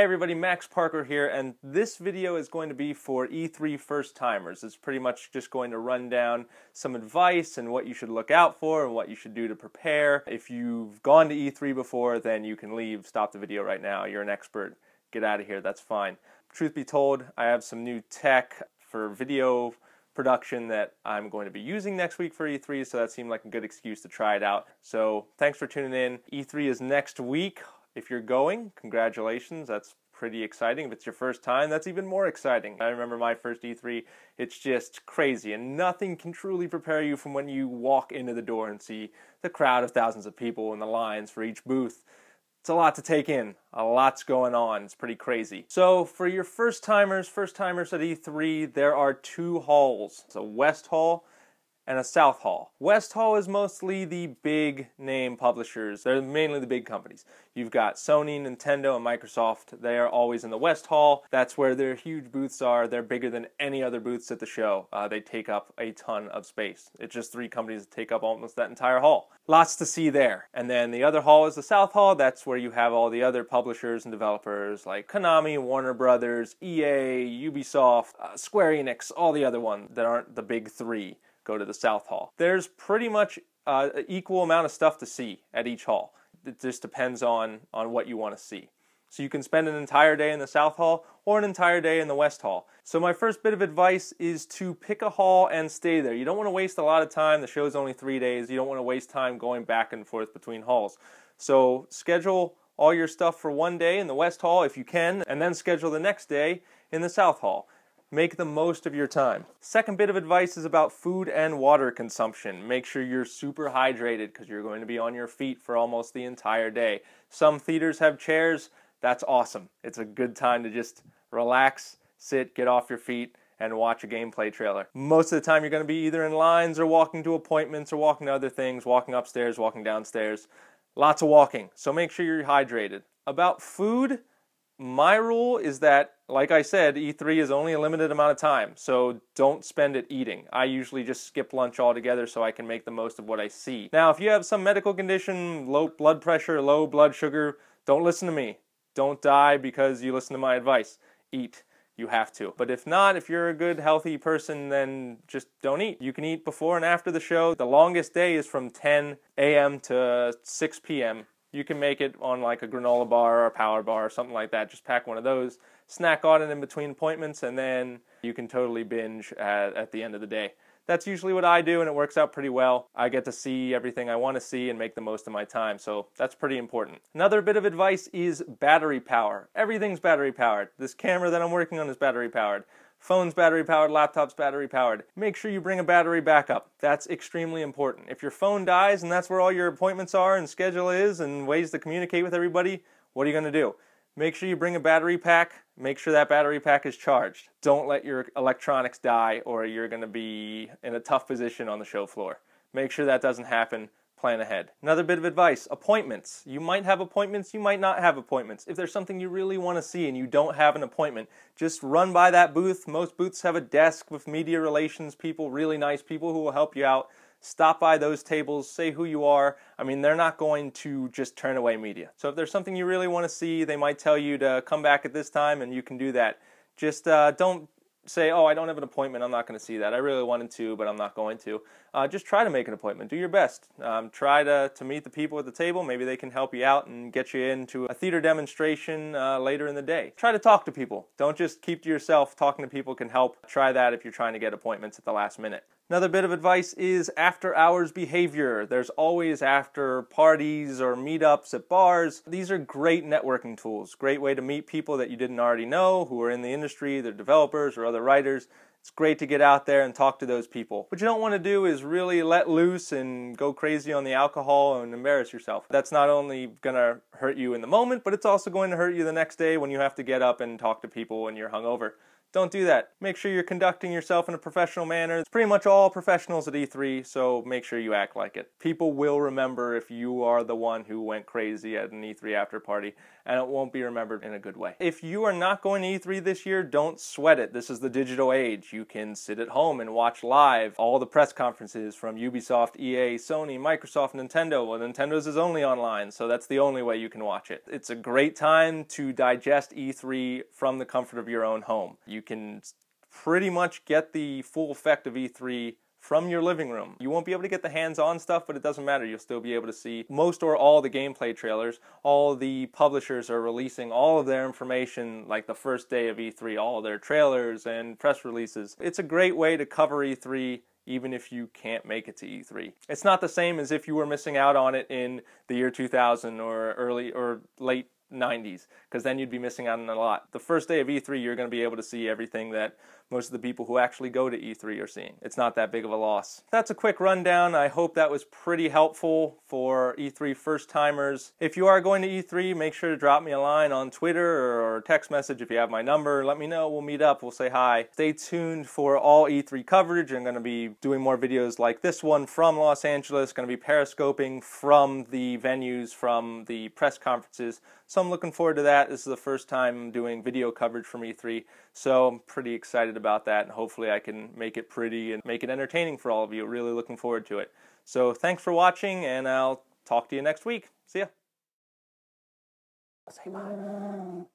Hey everybody, Max Parker here, and this video is going to be for E3 first timers. It's pretty much just going to run down some advice and what you should look out for and what you should do to prepare. If you've gone to E3 before, then you can leave, stop the video right now. You're an expert, get out of here, that's fine. Truth be told, I have some new tech for video production that I'm going to be using next week for E3, so that seemed like a good excuse to try it out. So thanks for tuning in. E3 is next week. If you're going, congratulations, that's pretty exciting. If it's your first time, that's even more exciting. I remember my first E3, it's just crazy, and nothing can truly prepare you from when you walk into the door and see the crowd of thousands of people and the lines for each booth. It's a lot to take in. A lot's going on. It's pretty crazy. So, for your first timers, first timers at E3, there are two halls. It's a West Hall and a South Hall. West Hall is mostly the big name publishers. They're mainly the big companies. You've got Sony, Nintendo, and Microsoft. They are always in the West Hall. That's where their huge booths are. They're bigger than any other booths at the show. Uh, they take up a ton of space. It's just three companies that take up almost that entire hall. Lots to see there. And then the other hall is the South Hall. That's where you have all the other publishers and developers like Konami, Warner Brothers, EA, Ubisoft, uh, Square Enix, all the other ones that aren't the big three go to the South Hall. There's pretty much uh, equal amount of stuff to see at each hall. It just depends on, on what you want to see. So you can spend an entire day in the South Hall or an entire day in the West Hall. So my first bit of advice is to pick a hall and stay there. You don't want to waste a lot of time. The show's only three days. You don't want to waste time going back and forth between halls. So schedule all your stuff for one day in the West Hall if you can, and then schedule the next day in the South Hall. Make the most of your time. Second bit of advice is about food and water consumption. Make sure you're super hydrated because you're going to be on your feet for almost the entire day. Some theaters have chairs. That's awesome. It's a good time to just relax, sit, get off your feet, and watch a gameplay trailer. Most of the time, you're going to be either in lines or walking to appointments or walking to other things, walking upstairs, walking downstairs. Lots of walking. So make sure you're hydrated. About food, my rule is that like I said, E3 is only a limited amount of time, so don't spend it eating. I usually just skip lunch altogether so I can make the most of what I see. Now, if you have some medical condition, low blood pressure, low blood sugar, don't listen to me. Don't die because you listen to my advice. Eat. You have to. But if not, if you're a good, healthy person, then just don't eat. You can eat before and after the show. The longest day is from 10 a.m. to 6 p.m. You can make it on like a granola bar or a power bar or something like that. Just pack one of those snack on it in between appointments, and then you can totally binge at, at the end of the day. That's usually what I do, and it works out pretty well. I get to see everything I want to see and make the most of my time, so that's pretty important. Another bit of advice is battery power. Everything's battery powered. This camera that I'm working on is battery powered. Phone's battery powered, laptop's battery powered. Make sure you bring a battery backup. That's extremely important. If your phone dies and that's where all your appointments are and schedule is and ways to communicate with everybody, what are you going to do? Make sure you bring a battery pack. Make sure that battery pack is charged. Don't let your electronics die or you're going to be in a tough position on the show floor. Make sure that doesn't happen. Plan ahead. Another bit of advice, appointments. You might have appointments, you might not have appointments. If there's something you really want to see and you don't have an appointment, just run by that booth. Most booths have a desk with media relations people, really nice people who will help you out. Stop by those tables, say who you are. I mean, they're not going to just turn away media. So if there's something you really want to see, they might tell you to come back at this time and you can do that. Just uh, don't say, oh, I don't have an appointment, I'm not going to see that. I really wanted to, but I'm not going to. Uh, just try to make an appointment. Do your best. Um, try to, to meet the people at the table. Maybe they can help you out and get you into a theater demonstration uh, later in the day. Try to talk to people. Don't just keep to yourself. Talking to people can help. Try that if you're trying to get appointments at the last minute. Another bit of advice is after hours behavior. There's always after parties or meetups at bars. These are great networking tools, great way to meet people that you didn't already know who are in the industry, they're developers or other writers. It's great to get out there and talk to those people. What you don't want to do is really let loose and go crazy on the alcohol and embarrass yourself. That's not only going to hurt you in the moment, but it's also going to hurt you the next day when you have to get up and talk to people when you're hungover. Don't do that. Make sure you're conducting yourself in a professional manner. It's pretty much all professionals at E3, so make sure you act like it. People will remember if you are the one who went crazy at an E3 after party, and it won't be remembered in a good way. If you are not going to E3 this year, don't sweat it. This is the digital age. You can sit at home and watch live all the press conferences from Ubisoft, EA, Sony, Microsoft, Nintendo. Well, Nintendo's is only online, so that's the only way you can watch it. It's a great time to digest E3 from the comfort of your own home. You you can pretty much get the full effect of E3 from your living room. You won't be able to get the hands-on stuff, but it doesn't matter. You'll still be able to see most or all the gameplay trailers. All the publishers are releasing all of their information like the first day of E3, all their trailers and press releases. It's a great way to cover E3 even if you can't make it to E3. It's not the same as if you were missing out on it in the year 2000 or early or late 90s because then you'd be missing out on a lot. The first day of E3, you're going to be able to see everything that most of the people who actually go to E3 are seeing. It's not that big of a loss. That's a quick rundown. I hope that was pretty helpful for E3 first timers. If you are going to E3, make sure to drop me a line on Twitter or text message if you have my number. Let me know. We'll meet up. We'll say hi. Stay tuned for all E3 coverage. I'm going to be doing more videos like this one from Los Angeles, going to be periscoping from the venues, from the press conferences. So I'm looking forward to that. This is the first time doing video coverage from E3, so I'm pretty excited about that, and hopefully I can make it pretty and make it entertaining for all of you. Really looking forward to it. So thanks for watching, and I'll talk to you next week. See ya.